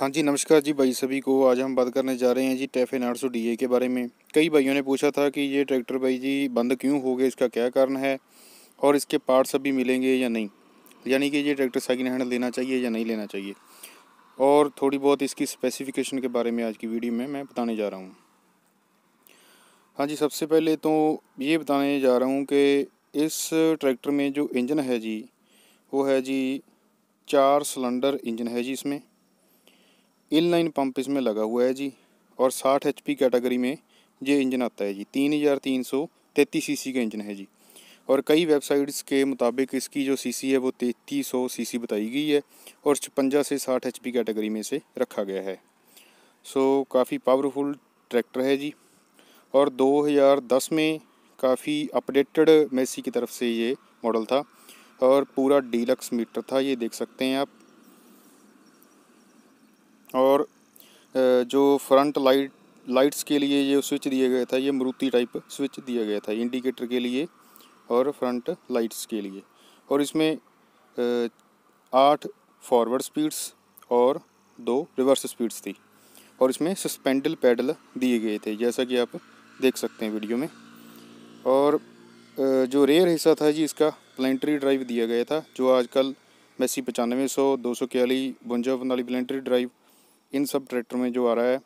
हाँ जी नमस्कार जी भाई सभी को आज हम बात करने जा रहे हैं जी टैफेन आठ सौ डी के बारे में कई भाइयों ने पूछा था कि ये ट्रैक्टर भाई जी बंद क्यों हो गया इसका क्या कारण है और इसके पार्ट्स अभी मिलेंगे या नहीं यानी कि ये ट्रैक्टर सेकेंड हैंड लेना चाहिए या नहीं लेना चाहिए और थोड़ी बहुत इसकी स्पेसिफिकेशन के बारे में आज की वीडियो में मैं बताने जा रहा हूँ हाँ जी सबसे पहले तो ये बताने जा रहा हूँ कि इस ट्रैक्टर में जो इंजन है जी वो है जी चार सिलेंडर इंजन है जी इसमें इन लाइन पंप इसमें लगा हुआ है जी और 60 एच कैटेगरी में ये इंजन आता है जी तीन हज़ार तीन सौ तैंतीस सी का इंजन है जी और कई वेबसाइट्स के मुताबिक इसकी जो सीसी है वो तैंतीस सौ सी बताई गई है और छपंजा से साठ एच कैटेगरी में से रखा गया है सो काफ़ी पावरफुल ट्रैक्टर है जी और 2010 में काफ़ी अपडेटेड मेसी की तरफ से ये मॉडल था और पूरा डीलक्स मीटर था ये देख सकते हैं आप और जो फ्रंट लाइट लाइट्स के लिए ये स्विच दिया गया था ये मरुति टाइप स्विच दिया गया था इंडिकेटर के लिए और फ्रंट लाइट्स के लिए और इसमें आठ फॉरवर्ड स्पीड्स और दो रिवर्स स्पीड्स थी और इसमें सस्पेंडल पैडल दिए गए थे जैसा कि आप देख सकते हैं वीडियो में और जो रेयर हिस्सा था जी इसका प्लेंट्री ड्राइव दिया गया था जो आजकल मैसी पचानवे सौ दो सौ क्याली बुंजा वाली प्लेंट्री ड्राइव इन सब ट्रैक्टर में जो आ रहा है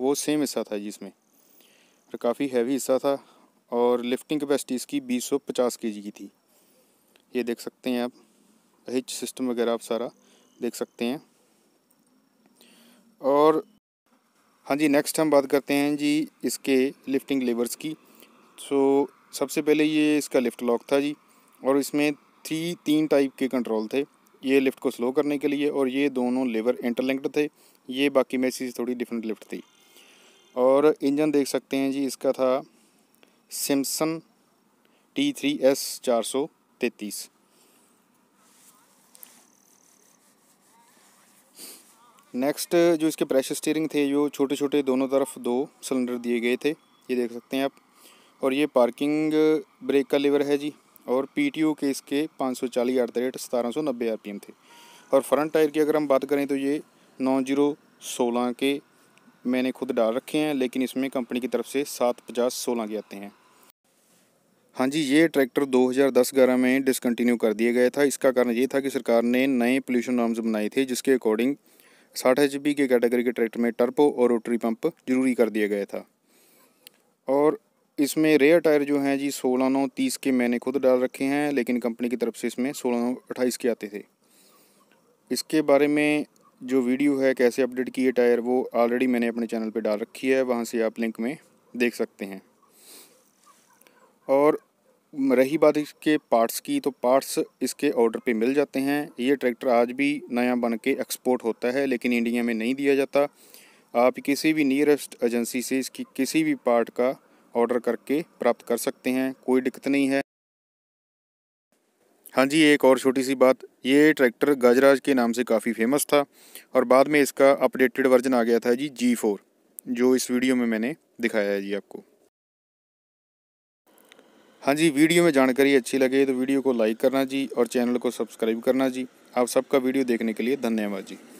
वो सेम हिस्सा था जिसमें और काफ़ी हैवी हिस्सा था और लिफ्टिंग कैपेसिटी इसकी के जी की थी ये देख सकते हैं आप हिच सिस्टम वगैरह आप सारा देख सकते हैं और हाँ जी नेक्स्ट हम बात करते हैं जी इसके लिफ्टिंग लेवर्स की सो सबसे पहले ये इसका लिफ्ट लॉक था जी और इसमें थ्री तीन टाइप के कंट्रोल थे ये लिफ्ट को स्लो करने के लिए और ये दोनों लेवर इंटरलिंक्ड थे ये बाकी में से थोड़ी डिफरेंट लिफ्ट थी और इंजन देख सकते हैं जी इसका था सिमसन टी थ्री एस चार सौ तैतीस नेक्स्ट जो इसके प्रेशर स्टीयरिंग थे जो छोटे छोटे दोनों तरफ दो सिलेंडर दिए गए थे ये देख सकते हैं आप और ये पार्किंग ब्रेक का लीवर है जी और पी टी ओ के इसके पाँच सौ चालीस एट द रेट सतारह सौ नब्बे आर पी एम थे और फ्रंट टायर की अगर हम बात करें तो ये नौ जीरो सोलह के मैंने खुद डाल रखे हैं लेकिन इसमें कंपनी की तरफ से सात पचास सोलह के आते हैं हाँ जी ये ट्रैक्टर 2010-11 में डिसकंटिन्यू कर दिया गया था इसका कारण ये था कि सरकार ने नए पोल्यूशन नॉर्म्स बनाए थे जिसके अकॉर्डिंग साठ एच के कैटेगरी के ट्रैक्टर में टर्पो और रोटरी पंप जरूरी कर दिया गया था और इसमें रेयर टायर जो हैं जी सोलह नौ तीस के मैंने खुद डाल रखे हैं लेकिन कंपनी की तरफ से इसमें सोलह नौ अट्ठाईस के आते थे इसके बारे में जो वीडियो है कैसे अपडेट किए टायर वो ऑलरेडी मैंने अपने चैनल पे डाल रखी है वहाँ से आप लिंक में देख सकते हैं और रही बात इसके पार्ट्स की तो पार्ट्स इसके ऑर्डर पे मिल जाते हैं ये ट्रैक्टर आज भी नया बन के एक्सपोर्ट होता है लेकिन इंडिया में नहीं दिया जाता आप किसी भी नियरेस्ट एजेंसी से इसकी किसी भी पार्ट का ऑर्डर करके प्राप्त कर सकते हैं कोई दिक्कत नहीं है हाँ जी एक और छोटी सी बात ये ट्रैक्टर गजराज के नाम से काफ़ी फेमस था और बाद में इसका अपडेटेड वर्जन आ गया था जी जी फोर जो इस वीडियो में मैंने दिखाया है जी आपको हाँ जी वीडियो में जानकारी अच्छी लगे तो वीडियो को लाइक करना जी और चैनल को सब्सक्राइब करना जी आप सबका वीडियो देखने के लिए धन्यवाद जी